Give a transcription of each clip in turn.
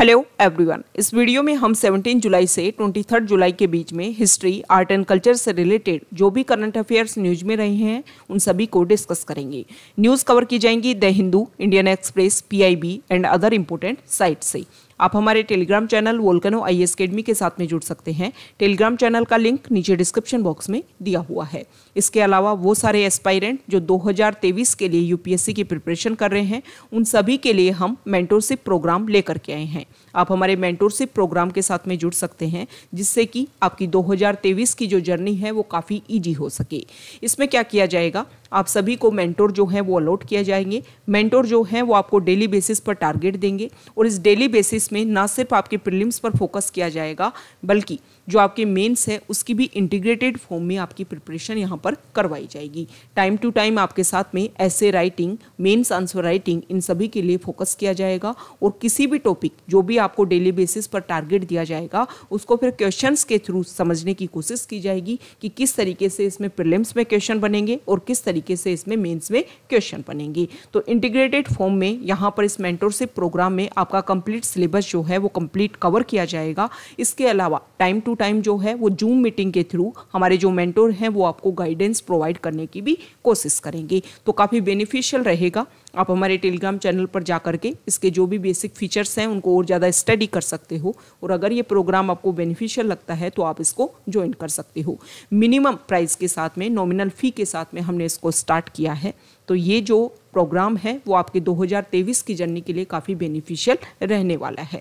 Hello everyone इस video में हम 17 जुलाई से 23 जुलाई के बीच में हिस्ट्री आर्ट एंड कल्चर से रिलेटेड जो भी करंट अफेयर्स न्यूज में रहे हैं उन सभी को डिस्कस करेंगे न्यूज़ कवर की जाएंगी the Hindu Indian Express PIB and other important site से आप हमारे telegram channel volcano I S academy के साथ में जुड़ सकते हैं टेलीग्राम चैनल का लिंक नीचे डिस्क्रिप्शन बॉक्स में दिया हुआ है इसके अलावा वो सारे एस्पायरेंट जो 2023 के लिए यूपीएससी की प्रिपरेशन कर रहे हैं उन सभी के लिए हम मेंटोरशिप प्रोग्राम लेकर के आए हैं आप हमारे मेंटोरशिप प्रोग्राम के साथ में जुड़ सकते हैं जिससे कि आपकी 2023 की जो जर्नी है वो काफ़ी ईजी हो सके इसमें क्या किया जाएगा आप सभी को मेंटोर जो हैं वो अलॉट किया जाएंगे मेंटोर जो हैं वो आपको डेली बेसिस पर टारगेट देंगे और इस डेली बेसिस में ना सिर्फ आपके प्रिलिम्स पर फोकस किया जाएगा बल्कि जो आपके मेंस है उसकी भी इंटीग्रेटेड फॉर्म में आपकी प्रिपरेशन यहाँ पर करवाई जाएगी टाइम टू टाइम आपके साथ में ऐसे राइटिंग मेंस आंसर राइटिंग इन सभी के लिए फोकस किया जाएगा और किसी भी टॉपिक जो भी आपको डेली बेसिस पर टारगेट दिया जाएगा उसको फिर क्वेश्चन के थ्रू समझने की कोशिश की जाएगी कि किस तरीके से इसमें प्रिलिम्स में क्वेश्चन बनेंगे और किस तरीके से इसमें मेन्स में क्वेश्चन बनेंगे तो इंटीग्रेटेड फॉर्म में यहाँ पर इस मेंटोरशिप प्रोग्राम में आपका कंप्लीट सिलेबस जो है वो कंप्लीट कवर किया जाएगा इसके अलावा टाइम टू टू टाइम जो है वो जूम मीटिंग के थ्रू हमारे जो मेंटोर हैं वो आपको गाइडेंस प्रोवाइड करने की भी कोशिश करेंगे तो काफ़ी बेनिफिशियल रहेगा आप हमारे टेलीग्राम चैनल पर जा करके इसके जो भी बेसिक फीचर्स हैं उनको और ज़्यादा स्टडी कर सकते हो और अगर ये प्रोग्राम आपको बेनिफिशियल लगता है तो आप इसको ज्वाइन कर सकते हो मिनिमम प्राइस के साथ में नॉमिनल फ़ी के साथ में हमने इसको स्टार्ट किया है तो ये जो प्रोग्राम है वो आपके 2023 की जर्नी के लिए काफ़ी बेनिफिशियल रहने वाला है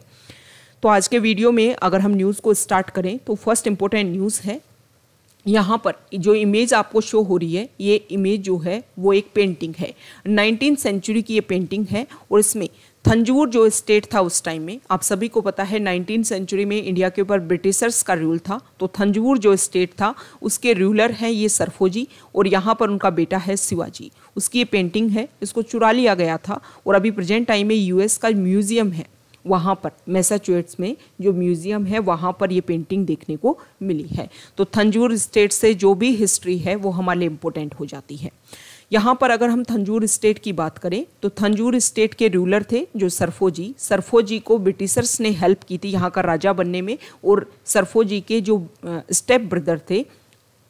तो आज के वीडियो में अगर हम न्यूज़ को स्टार्ट करें तो फर्स्ट इम्पोर्टेंट न्यूज़ है यहाँ पर जो इमेज आपको शो हो रही है ये इमेज जो है वो एक पेंटिंग है नाइनटीन सेंचुरी की ये पेंटिंग है और इसमें थंजूर जो स्टेट था उस टाइम में आप सभी को पता है नाइनटीन सेंचुरी में इंडिया के ऊपर ब्रिटिशर्स का रूल था तो थंजूर जो स्टेट था उसके रूलर हैं ये सरफोजी और यहाँ पर उनका बेटा है शिवाजी उसकी ये पेंटिंग है इसको चुरा लिया गया था और अभी प्रेजेंट टाइम में यूएस का म्यूज़ियम है वहाँ पर मैसाचुएट्स में जो म्यूज़ियम है वहाँ पर ये पेंटिंग देखने को मिली है तो थंजूर स्टेट से जो भी हिस्ट्री है वो हमारे लिए इम्पोर्टेंट हो जाती है यहाँ पर अगर हम थंजूर स्टेट की बात करें तो थंजूर स्टेट के रूलर थे जो सरफोजी सरफोजी को ब्रिटिशर्स ने हेल्प की थी यहाँ का राजा बनने में और सरफोजी के जो स्टेप ब्रदर थे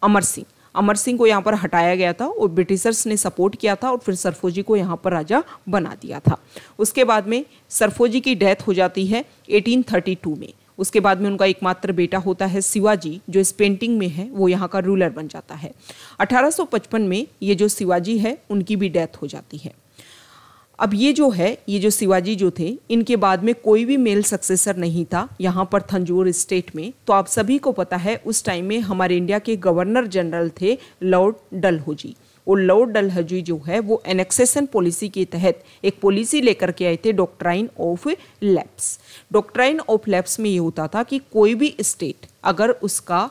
अमर सिंह अमर सिंह को यहाँ पर हटाया गया था और ब्रिटिशर्स ने सपोर्ट किया था और फिर सरफोजी को यहाँ पर राजा बना दिया था उसके बाद में सरफोजी की डेथ हो जाती है 1832 में उसके बाद में उनका एकमात्र बेटा होता है शिवाजी जो इस पेंटिंग में है वो यहाँ का रूलर बन जाता है 1855 में ये जो शिवाजी है उनकी भी डेथ हो जाती है अब ये जो है ये जो शिवाजी जो थे इनके बाद में कोई भी मेल सक्सेसर नहीं था यहाँ पर थंजोर स्टेट में तो आप सभी को पता है उस टाइम में हमारे इंडिया के गवर्नर जनरल थे लॉर्ड डलहौजी और लॉर्ड डलहजी जो है वो एनेक्सेशन पॉलिसी के तहत एक पॉलिसी लेकर के आए थे doctrine of lapse doctrine of lapse में ये होता था कि कोई भी स्टेट अगर उसका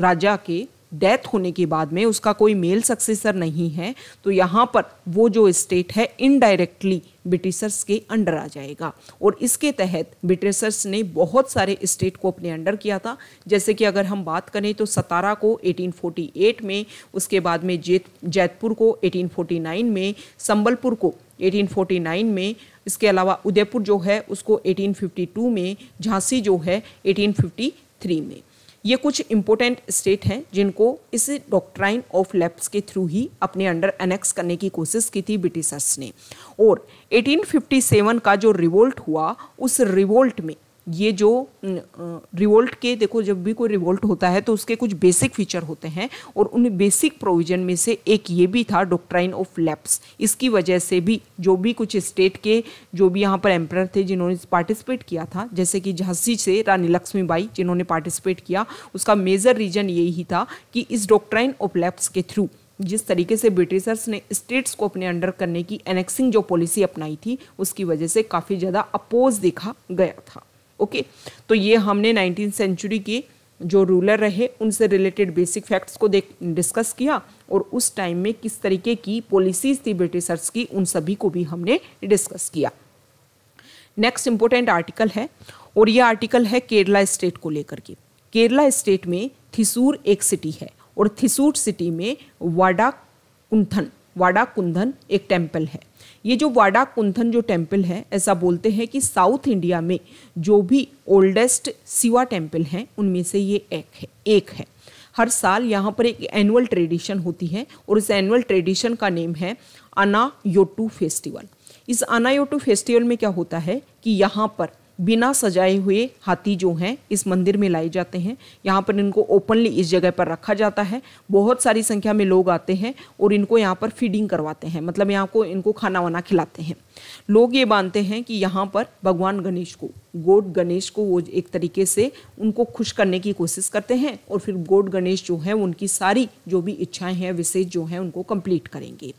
राजा के डेथ होने के बाद में उसका कोई मेल सक्सेसर नहीं है तो यहाँ पर वो जो स्टेट है इनडायरेक्टली ब्रिटिशर्स के अंडर आ जाएगा और इसके तहत ब्रिटिशर्स ने बहुत सारे स्टेट को अपने अंडर किया था जैसे कि अगर हम बात करें तो सतारा को 1848 में उसके बाद में जेत जैतपुर को 1849 में संबलपुर को 1849 में इसके अलावा उदयपुर जो है उसको 1852 में झांसी जो है 1853 में ये कुछ इम्पोर्टेंट स्टेट हैं जिनको इस डॉक्ट्राइन ऑफ लैप्स के थ्रू ही अपने अंडर एनेक्स करने की कोशिश की थी ब्रिटिशर्स ने और 1857 का जो रिवोल्ट हुआ उस रिवोल्ट में ये जो रिवोल्ट के देखो जब भी कोई रिवोल्ट होता है तो उसके कुछ बेसिक फीचर होते हैं और उन बेसिक प्रोविजन में से एक ये भी था डॉक्ट्राइन ऑफ लैप्स इसकी वजह से भी जो भी कुछ स्टेट के जो भी यहाँ पर एम्प्रर थे जिन्होंने पार्टिसिपेट किया था जैसे कि झांसी से रानी लक्ष्मीबाई जिन्होंने पार्टिसिपेट किया उसका मेजर रीजन यही था कि इस डॉक्ट्राइन ऑफ लैप्स के थ्रू जिस तरीके से ब्रिटिशर्स ने स्टेट्स को अपने अंडर करने की एनेक्सिंग जो पॉलिसी अपनाई थी उसकी वजह से काफ़ी ज़्यादा अपोज देखा गया था ओके तो ये हमने नाइनटीन सेंचुरी के जो रूलर रहे उनसे रिलेटेड बेसिक फैक्ट्स को देख डिस्कस किया और उस टाइम में किस तरीके की पॉलिसीज थी ब्रिटिशर्स की उन सभी को भी हमने डिस्कस किया नेक्स्ट इम्पोर्टेंट आर्टिकल है और ये आर्टिकल है केरला स्टेट को लेकर के केरला स्टेट में थिसूर एक सिटी है और थिसूर सिटी में वाडा कुंथन वाडा कुंधन एक टेम्पल है ये जो वाडा कुंधन जो टेम्पल है ऐसा बोलते हैं कि साउथ इंडिया में जो भी ओल्डेस्ट शिवा टेम्पल हैं उनमें से ये एक है एक है हर साल यहाँ पर एक एनुअल ट्रेडिशन होती है और इस एनुअल ट्रेडिशन का नेम है अना योटू फेस्टिवल इस अनायोटू फेस्टिवल में क्या होता है कि यहाँ पर बिना सजाए हुए हाथी जो हैं इस मंदिर में लाए जाते हैं यहाँ पर इनको ओपनली इस जगह पर रखा जाता है बहुत सारी संख्या में लोग आते हैं और इनको यहाँ पर फीडिंग करवाते हैं मतलब यहाँ को इनको खाना वाना खिलाते हैं लोग ये मानते हैं कि यहाँ पर भगवान गणेश को गोड गणेश को वो एक तरीके से उनको खुश करने की कोशिश करते हैं और फिर गोड गणेश जो है उनकी सारी जो भी इच्छाएं हैं विशेष जो हैं उनको कंप्लीट करेंगे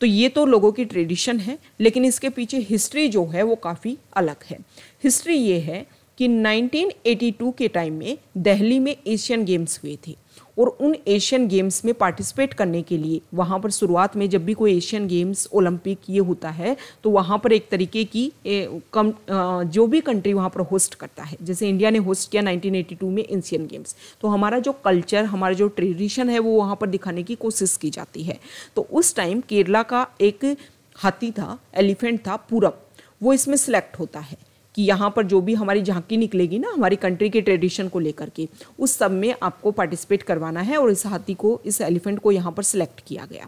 तो ये तो लोगों की ट्रेडिशन है लेकिन इसके पीछे हिस्ट्री जो है वो काफ़ी अलग है हिस्ट्री ये है कि 1982 के टाइम में दिल्ली में एशियन गेम्स हुए थे और उन एशियन गेम्स में पार्टिसिपेट करने के लिए वहाँ पर शुरुआत में जब भी कोई एशियन गेम्स ओलंपिक ये होता है तो वहाँ पर एक तरीके की ए, कम आ, जो भी कंट्री वहाँ पर होस्ट करता है जैसे इंडिया ने होस्ट किया 1982 में एशियन गेम्स तो हमारा जो कल्चर हमारा जो ट्रेडिशन है वो वहाँ पर दिखाने की कोशिश की जाती है तो उस टाइम केरला का एक हाथी था एलिफेंट था पूरब वो इसमें सेलेक्ट होता है कि यहाँ पर जो भी हमारी झांकी निकलेगी ना हमारी कंट्री के ट्रेडिशन को लेकर के उस सब में आपको पार्टिसिपेट करवाना है और इस हाथी को इस एलिफेंट को यहाँ पर सिलेक्ट किया गया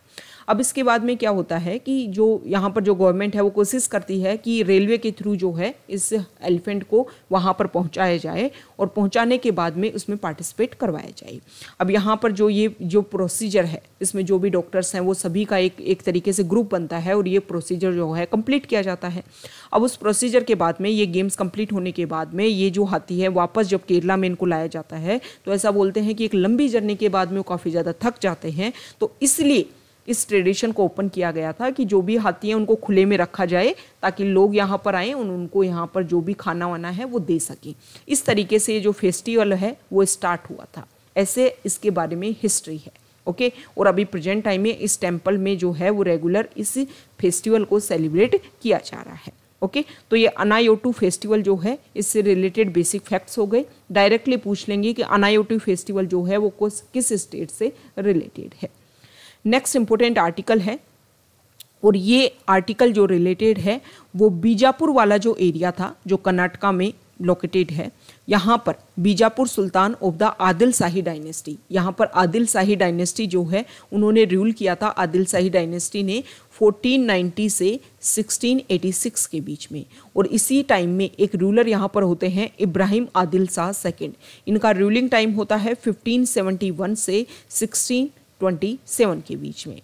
अब इसके बाद में क्या होता है कि जो यहाँ पर जो गवर्नमेंट है वो कोशिश करती है कि रेलवे के थ्रू जो है इस एलिफेंट को वहाँ पर पहुँचाया जाए और पहुँचाने के बाद में उसमें पार्टिसिपेट करवाया जाए अब यहाँ पर जो ये जो प्रोसीजर है इसमें जो भी डॉक्टर्स हैं वो सभी का एक एक तरीके से ग्रुप बनता है और ये प्रोसीजर जो है कंप्लीट किया जाता है अब उस प्रोसीजर के बाद में ये गेम्स कंप्लीट होने के बाद में ये जो हाथी है वापस जब केरला में इनको लाया जाता है तो ऐसा बोलते हैं कि एक लंबी जर्नी के बाद में वो काफ़ी ज़्यादा थक जाते हैं तो इसलिए इस ट्रेडिशन को ओपन किया गया था कि जो भी हाथी हैं उनको खुले में रखा जाए ताकि लोग यहाँ पर आएँ उन, उनको यहाँ पर जो भी खाना वाना है वो दे सकें इस तरीके से जो फेस्टिवल है वो स्टार्ट हुआ था ऐसे इसके बारे में हिस्ट्री है ओके और अभी प्रेजेंट टाइम में इस टेम्पल में जो है वो रेगुलर इस फेस्टिवल को सेलिब्रेट किया जा रहा है ओके okay? तो ये अनायोटू फेस्टिवल जो है इससे रिलेटेड बेसिक फैक्ट्स हो गए डायरेक्टली पूछ लेंगे कि अनायोटू फेस्टिवल जो है वो किस स्टेट से रिलेटेड है नेक्स्ट इम्पोर्टेंट आर्टिकल है और ये आर्टिकल जो रिलेटेड है वो बीजापुर वाला जो एरिया था जो कर्नाटका में लोकेटेड है यहाँ पर Bijapur sultan of the Adil Shahi dynasty यहाँ पर आदिल शाही डायनेस्टी जो है उन्होंने रूल किया था आदिल शाही डायनेस्टी ने 1490 से 1686 के बीच में और इसी टाइम में एक रूलर यहाँ पर होते हैं इब्राहिम आदिल शाह सेकेंड इनका रूलिंग टाइम होता है 1571 से सेवन के बीच में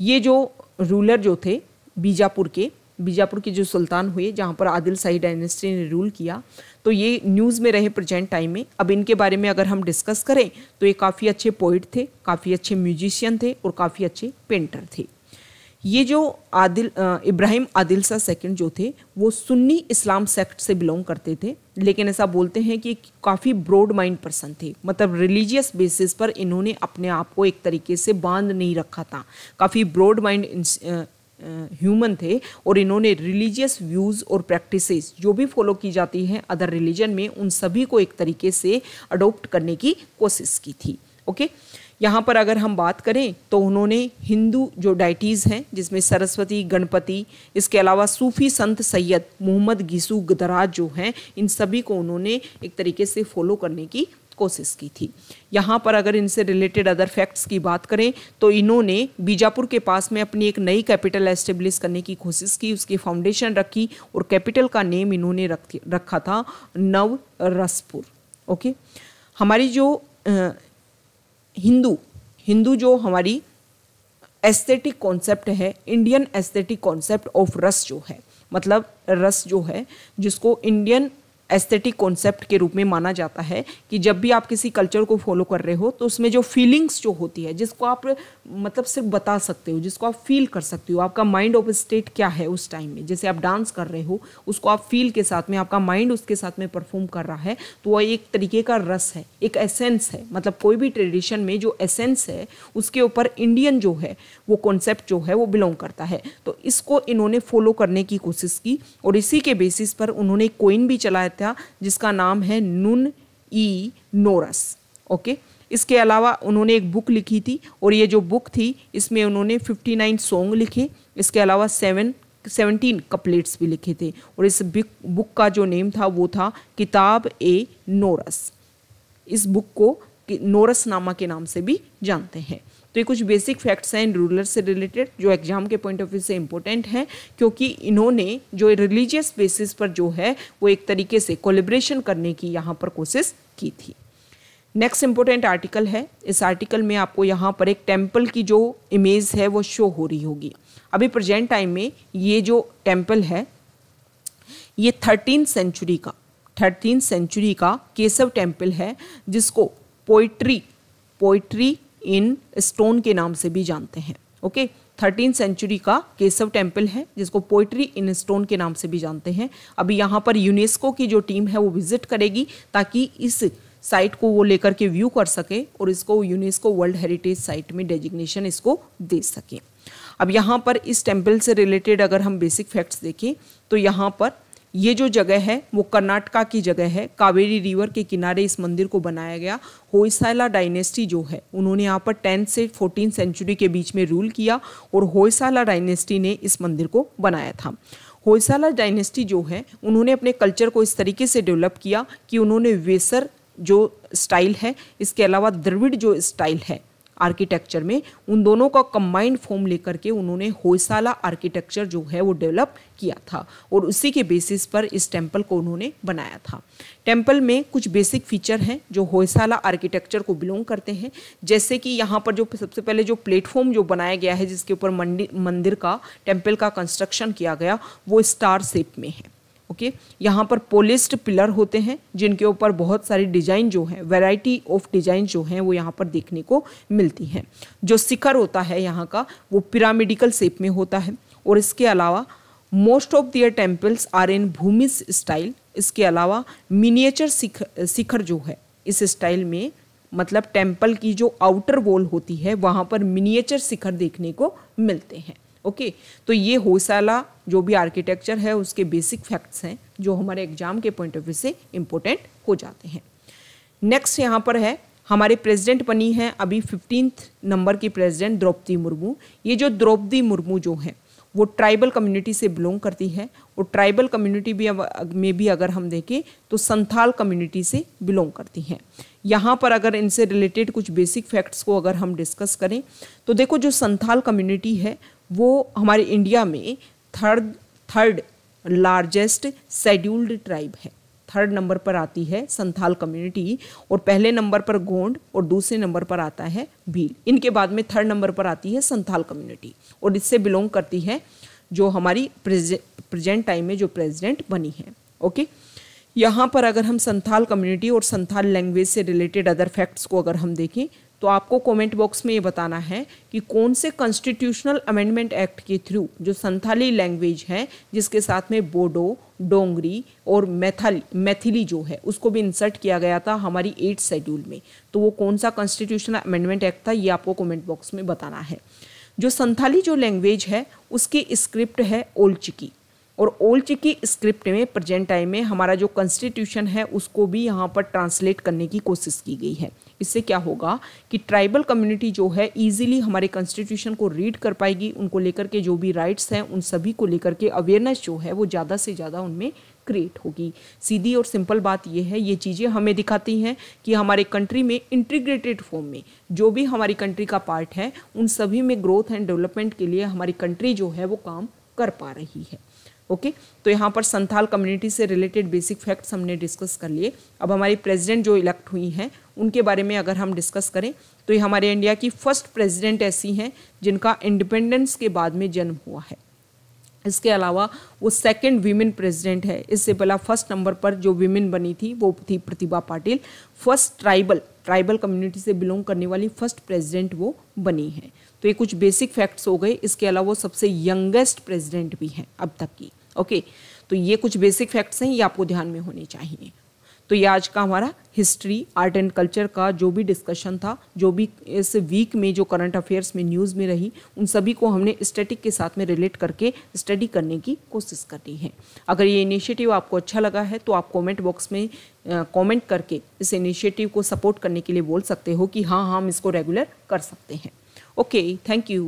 ये जो रूलर जो थे बीजापुर के बीजापुर के जो सुल्तान हुए जहाँ पर आदिल शाही डायनेस्टी ने रूल किया तो ये न्यूज़ में रहे प्रेजेंट टाइम में अब इनके बारे में अगर हम डिस्कस करें तो ये काफ़ी अच्छे पोइट थे काफ़ी अच्छे म्यूजिशियन थे और काफ़ी अच्छे पेंटर थे ये जो आदिल इब्राहिम आदिल सा सेकेंड जो थे वो सुन्नी इस्लाम सेक्ट से बिलोंग करते थे लेकिन ऐसा बोलते हैं कि काफ़ी ब्रॉड माइंड पर्सन थे मतलब रिलीजियस बेसिस पर इन्होंने अपने आप को एक तरीके से बांध नहीं रखा था काफ़ी ब्रॉड माइंड ह्यूमन थे और इन्होंने रिलीजियस व्यूज़ और प्रैक्टिसेस जो भी फॉलो की जाती हैं अदर रिलीजन में उन सभी को एक तरीके से अडोप्ट करने की कोशिश की थी ओके okay? यहाँ पर अगर हम बात करें तो उन्होंने हिंदू जो डाइटीज़ हैं जिसमें सरस्वती गणपति इसके अलावा सूफ़ी संत सैयद मोहम्मद गीसु गदराज जो हैं इन सभी को उन्होंने एक तरीके से फॉलो करने की कोशिश की थी यहाँ पर अगर इनसे रिलेटेड अदर फैक्ट्स की बात करें तो इन्होंने बीजापुर के पास में अपनी एक नई कैपिटल एस्टेब्लिश करने की कोशिश की उसकी फाउंडेशन रखी और कैपिटल का नेम इन्होंने रख रखा था नव रसपुर ओके हमारी जो हिंदू हिंदू जो हमारी एस्थेटिक कॉन्सेप्ट है Indian aesthetic concept of rasa जो है मतलब रस जो है जिसको इंडियन एस्थेटिक कॉन्सेप्ट के रूप में माना जाता है कि जब भी आप किसी कल्चर को फॉलो कर रहे हो तो उसमें जो फीलिंग्स जो होती है जिसको आप मतलब सिर्फ बता सकते हो जिसको आप फील कर सकते हो आपका माइंड ऑफ स्टेट क्या है उस टाइम में जैसे आप डांस कर रहे हो उसको आप फील के साथ में आपका माइंड उसके साथ में परफॉर्म कर रहा है तो वह एक तरीके का रस है एक एसेंस है मतलब कोई भी ट्रेडिशन में जो एसेंस है उसके ऊपर इंडियन जो है वो कॉन्सेप्ट जो है वो बिलोंग करता है तो इसको इन्होंने फॉलो करने की कोशिश की और इसी के बेसिस पर उन्होंने कोइन भी चलाया था जिसका नाम है नून ई नोरस ओके इसके अलावा उन्होंने एक बुक लिखी थी और ये जो बुक थी इसमें उन्होंने 59 सॉन्ग लिखे इसके अलावा सेवन सेवनटीन कपलेट्स भी लिखे थे और इस बुक का जो नेम था वो था किताब ए नोरस इस बुक को नोरस नामा के नाम से भी जानते हैं तो ये कुछ बेसिक फैक्ट्स हैं रूलर से रिलेटेड जो एग्जाम के पॉइंट ऑफ व्यू से इम्पोर्टेंट हैं क्योंकि इन्होंने जो रिलीजियस बेसिस पर जो है वो एक तरीके से कोलेब्रेशन करने की यहाँ पर कोशिश की थी नेक्स्ट इम्पोर्टेंट आर्टिकल है इस आर्टिकल में आपको यहाँ पर एक टेम्पल की जो इमेज है वो शो हो रही होगी अभी प्रजेंट टाइम में ये जो टेम्पल है ये थर्टीन सेंचुरी का थर्टीन सेंचुरी का केशव टेम्पल है जिसको पोइट्री पोइट्री इन स्टोन के नाम से भी जानते हैं ओके थर्टीन सेंचुरी का केशव टेम्पल है जिसको पोइट्री इन स्टोन के नाम से भी जानते हैं अभी यहाँ पर यूनेस्को की जो टीम है वो विजिट करेगी ताकि इस साइट को वो लेकर के व्यू कर सके और इसको यूनेस्को वर्ल्ड हेरिटेज साइट में डेजिग्नेशन इसको दे सके अब यहाँ पर इस टेम्पल से रिलेटेड अगर हम बेसिक फैक्ट्स देखें तो यहाँ पर ये जो जगह है वो कर्नाटका की जगह है कावेरी रिवर के किनारे इस मंदिर को बनाया गया होयसाला डायनेस्टी जो है उन्होंने यहाँ पर टेंथ से फोर्टीन सेंचुरी के बीच में रूल किया और होयसाला डायनेस्टी ने इस मंदिर को बनाया था होयसाला डायनेस्टी जो है उन्होंने अपने कल्चर को इस तरीके से डेवलप किया कि उन्होंने वेसर जो स्टाइल है इसके अलावा द्रविड़ जो स्टाइल है आर्किटेक्चर में उन दोनों का कम्बाइंड फॉर्म लेकर के उन्होंने होयसाला आर्किटेक्चर जो है वो डेवलप किया था और उसी के बेसिस पर इस टेम्पल को उन्होंने बनाया था टेम्पल में कुछ बेसिक फीचर हैं जो होयसाला आर्किटेक्चर को बिलोंग करते हैं जैसे कि यहाँ पर जो सबसे पहले जो प्लेटफॉर्म जो बनाया गया है जिसके ऊपर मंदिर का टेम्पल का कंस्ट्रक्शन किया गया वो स्टार शेप में है ओके यहाँ पर पोलिस्ट पिलर होते हैं जिनके ऊपर बहुत सारी डिजाइन जो है वैरायटी ऑफ डिजाइन जो है वो यहाँ पर देखने को मिलती हैं जो शिखर होता है यहाँ का वो पिरामिडिकल शेप में होता है और इसके अलावा most of their temples are in Bhumi style इसके अलावा मिनिएचर शिखर शिखर जो है इस स्टाइल में मतलब टेम्पल की जो आउटर वॉल होती है वहाँ पर मिनिएचर शिखर देखने को मिलते हैं ओके तो ये होसाला जो भी आर्किटेक्चर है उसके बेसिक फैक्ट्स हैं जो हमारे एग्जाम के पॉइंट ऑफ व्यू से इम्पोर्टेंट हो जाते हैं नेक्स्ट यहाँ पर है हमारे प्रेसिडेंट बनी हैं अभी फिफ्टींथ नंबर की प्रेसिडेंट द्रौपदी मुर्मू ये जो द्रौपदी मुर्मू जो है वो ट्राइबल कम्युनिटी से बिलोंग करती है और ट्राइबल कम्युनिटी भी में भी अगर हम देखें तो संथाल कम्युनिटी से बिलोंग करती हैं यहाँ पर अगर इनसे रिलेटेड कुछ बेसिक फैक्ट्स को अगर हम डिस्कस करें तो देखो जो संथाल कम्युनिटी है वो हमारे इंडिया में third third largest scheduled tribe है थर्ड नंबर पर आती है संथाल कम्युनिटी और पहले नंबर पर गोंड और दूसरे नंबर पर आता है भील इनके बाद में थर्ड नंबर पर आती है संथाल कम्युनिटी और इससे बिलोंग करती है जो हमारी प्रेजेंट टाइम में जो प्रेसिडेंट बनी है ओके यहाँ पर अगर हम संथाल कम्युनिटी और संथाल लैंग्वेज से रिलेटेड अदर फैक्ट्स को अगर हम देखें तो आपको कमेंट बॉक्स में ये बताना है कि कौन से कॉन्स्टिट्यूशनल अमेंडमेंट एक्ट के थ्रू जो संथाली लैंग्वेज है जिसके साथ में बोडो डोंगरी और मैथल मैथिली जो है उसको भी इंसर्ट किया गया था हमारी एट शेड्यूल में तो वो कौन सा कॉन्स्टिट्यूशनल अमेंडमेंट एक्ट था ये आपको कॉमेंट बॉक्स में बताना है जो संथाली जो लैंग्वेज है उसकी स्क्रिप्ट है ओल्चिकी और ओल्ड की स्क्रिप्ट में प्रजेंट टाइम में हमारा जो कॉन्स्टिट्यूशन है उसको भी यहाँ पर ट्रांसलेट करने की कोशिश की गई है इससे क्या होगा कि ट्राइबल कम्युनिटी जो है इजीली हमारे कॉन्स्टिट्यूशन को रीड कर पाएगी उनको लेकर के जो भी राइट्स हैं उन सभी को लेकर के अवेयरनेस जो है वो ज़्यादा से ज़्यादा उनमें क्रिएट होगी सीधी और सिंपल बात यह है ये चीज़ें हमें दिखाती हैं कि हमारे कंट्री में इंटीग्रेटेड फॉर्म में जो भी हमारी कंट्री का पार्ट है उन सभी में ग्रोथ एंड डेवलपमेंट के लिए हमारी कंट्री जो है वो काम कर पा रही है ओके तो यहाँ पर संथाल कम्युनिटी से रिलेटेड बेसिक फैक्ट्स हमने डिस्कस कर लिए अब हमारी प्रेसिडेंट जो इलेक्ट हुई हैं उनके बारे में अगर हम डिस्कस करें तो ये हमारे इंडिया की फर्स्ट प्रेसिडेंट ऐसी हैं जिनका इंडिपेंडेंस के बाद में जन्म हुआ है इसके अलावा वो सेकंड वीमेन प्रेसिडेंट है इससे पहला फर्स्ट नंबर पर जो वीमेन बनी थी वो थी Pratibha Patil first tribal tribal community से बिलोंग करने वाली फर्स्ट प्रेसिडेंट वो बनी हैं तो ये कुछ बेसिक फैक्ट्स हो गए इसके अलावा वो सबसे यंगेस्ट प्रेसिडेंट भी हैं अब तक की ओके तो ये कुछ बेसिक फैक्ट्स हैं ये आपको ध्यान में होने चाहिए तो ये आज का हमारा हिस्ट्री आर्ट एंड कल्चर का जो भी डिस्कशन था जो भी इस वीक में जो करंट अफेयर्स में न्यूज़ में रही उन सभी को हमने स्टैटिक के साथ में रिलेट करके स्टडी करने की कोशिश रही है अगर ये इनिशिएटिव आपको अच्छा लगा है तो आप कमेंट बॉक्स में कमेंट करके इस इनिशिएटिव को सपोर्ट करने के लिए बोल सकते हो कि हाँ, हाँ हम इसको रेगुलर कर सकते हैं ओके थैंक यू